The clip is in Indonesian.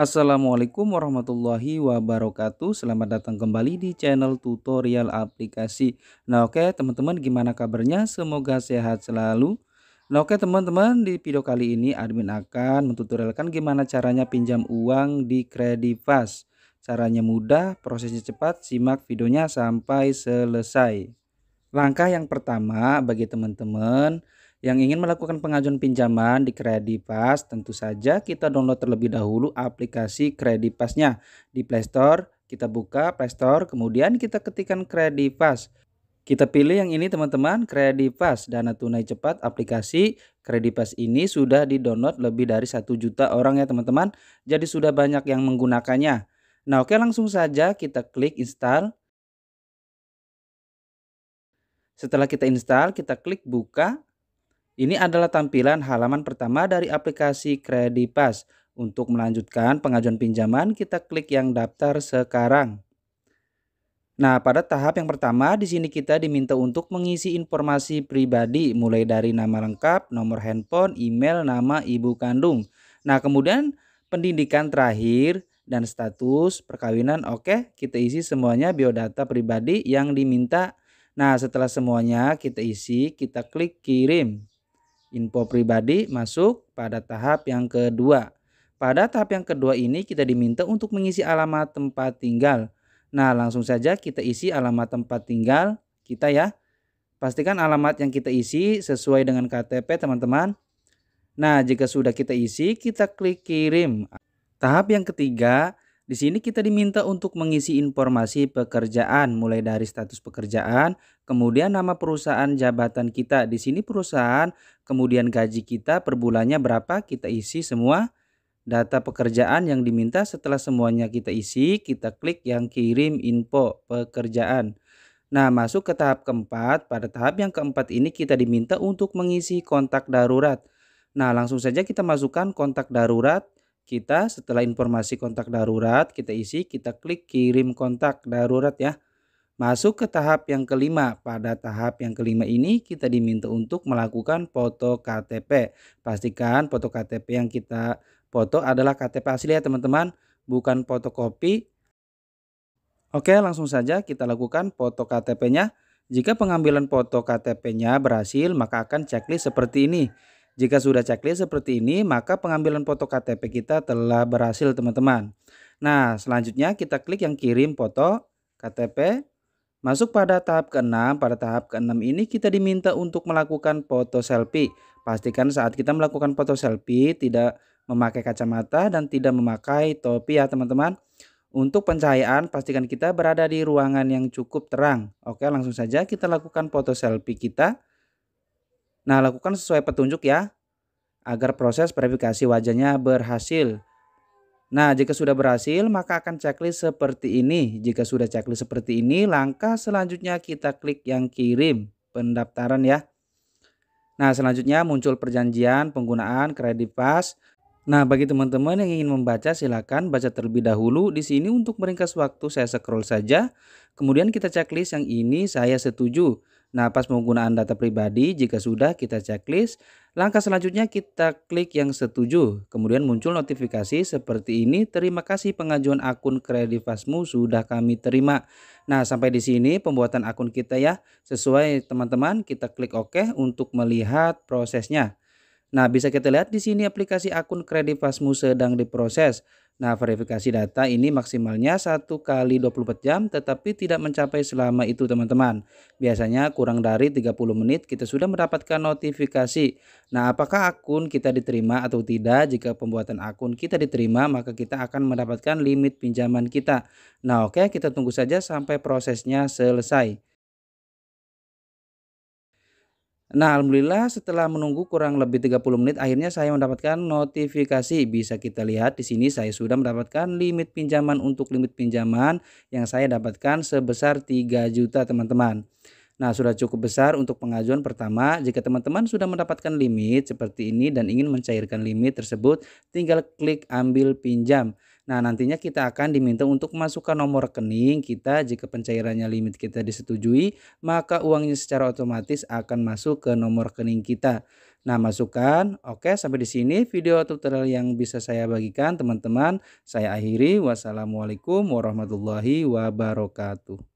Assalamualaikum warahmatullahi wabarakatuh Selamat datang kembali di channel tutorial aplikasi Nah oke okay, teman-teman gimana kabarnya Semoga sehat selalu Nah oke okay, teman-teman di video kali ini admin akan mentutorialkan gimana caranya pinjam uang di Kredivas Caranya mudah, prosesnya cepat, simak videonya sampai selesai Langkah yang pertama bagi teman-teman yang ingin melakukan pengajuan pinjaman di Kredipas, tentu saja kita download terlebih dahulu aplikasi Kredipasnya. Di Play Store, kita buka Play Store, kemudian kita ketikkan Kredipas. Kita pilih yang ini teman-teman, Kredipas, dana tunai cepat aplikasi Kredipas ini sudah didownload lebih dari satu juta orang ya teman-teman. Jadi sudah banyak yang menggunakannya. Nah oke langsung saja kita klik install. Setelah kita install, kita klik buka. Ini adalah tampilan halaman pertama dari aplikasi KrediPass. Untuk melanjutkan pengajuan pinjaman, kita klik yang daftar sekarang. Nah, pada tahap yang pertama, di sini kita diminta untuk mengisi informasi pribadi, mulai dari nama lengkap, nomor handphone, email, nama ibu kandung. Nah, kemudian pendidikan terakhir dan status perkawinan. Oke, kita isi semuanya biodata pribadi yang diminta. Nah, setelah semuanya kita isi, kita klik kirim info pribadi masuk pada tahap yang kedua. Pada tahap yang kedua ini kita diminta untuk mengisi alamat tempat tinggal. Nah, langsung saja kita isi alamat tempat tinggal kita ya. Pastikan alamat yang kita isi sesuai dengan KTP teman-teman. Nah, jika sudah kita isi, kita klik kirim. Tahap yang ketiga, di sini kita diminta untuk mengisi informasi pekerjaan mulai dari status pekerjaan, kemudian nama perusahaan jabatan kita. Di sini perusahaan, kemudian gaji kita per bulannya berapa, kita isi semua data pekerjaan yang diminta. Setelah semuanya kita isi, kita klik yang kirim info pekerjaan. Nah, masuk ke tahap keempat. Pada tahap yang keempat ini kita diminta untuk mengisi kontak darurat. Nah, langsung saja kita masukkan kontak darurat kita setelah informasi kontak darurat kita isi kita klik kirim kontak darurat ya masuk ke tahap yang kelima pada tahap yang kelima ini kita diminta untuk melakukan foto KTP pastikan foto KTP yang kita foto adalah KTP asli ya teman-teman bukan fotokopi Oke langsung saja kita lakukan foto KTP nya jika pengambilan foto KTP nya berhasil maka akan checklist seperti ini jika sudah checklist seperti ini, maka pengambilan foto KTP kita telah berhasil teman-teman. Nah, selanjutnya kita klik yang kirim foto KTP. Masuk pada tahap ke-6. Pada tahap ke-6 ini kita diminta untuk melakukan foto selfie. Pastikan saat kita melakukan foto selfie tidak memakai kacamata dan tidak memakai topi ya teman-teman. Untuk pencahayaan pastikan kita berada di ruangan yang cukup terang. Oke, langsung saja kita lakukan foto selfie kita. Nah, lakukan sesuai petunjuk ya, agar proses verifikasi wajahnya berhasil. Nah, jika sudah berhasil, maka akan checklist seperti ini. Jika sudah checklist seperti ini, langkah selanjutnya kita klik yang kirim pendaftaran ya. Nah, selanjutnya muncul perjanjian penggunaan kredit pas. Nah, bagi teman-teman yang ingin membaca, silakan baca terlebih dahulu. Di sini untuk meringkas waktu, saya scroll saja. Kemudian kita checklist yang ini, saya setuju. Nah, pas penggunaan data pribadi, jika sudah kita checklist, langkah selanjutnya kita klik yang setuju. Kemudian muncul notifikasi seperti ini, terima kasih pengajuan akun Kredivasmu sudah kami terima. Nah, sampai di sini pembuatan akun kita ya. Sesuai teman-teman, kita klik OK untuk melihat prosesnya. Nah, bisa kita lihat di sini aplikasi akun Kredivasmu sedang diproses. Nah, verifikasi data ini maksimalnya 1 kali 24 jam tetapi tidak mencapai selama itu teman-teman. Biasanya kurang dari 30 menit kita sudah mendapatkan notifikasi. Nah, apakah akun kita diterima atau tidak? Jika pembuatan akun kita diterima, maka kita akan mendapatkan limit pinjaman kita. Nah, oke, kita tunggu saja sampai prosesnya selesai. Nah, alhamdulillah setelah menunggu kurang lebih 30 menit akhirnya saya mendapatkan notifikasi. Bisa kita lihat di sini saya sudah mendapatkan limit pinjaman untuk limit pinjaman yang saya dapatkan sebesar 3 juta, teman-teman. Nah, sudah cukup besar untuk pengajuan pertama. Jika teman-teman sudah mendapatkan limit seperti ini dan ingin mencairkan limit tersebut, tinggal klik ambil pinjam. Nah, nantinya kita akan diminta untuk masukkan nomor rekening kita. Jika pencairannya limit kita disetujui, maka uangnya secara otomatis akan masuk ke nomor rekening kita. Nah, masukkan. Oke, sampai di sini video tutorial yang bisa saya bagikan, teman-teman. Saya akhiri. Wassalamualaikum warahmatullahi wabarakatuh.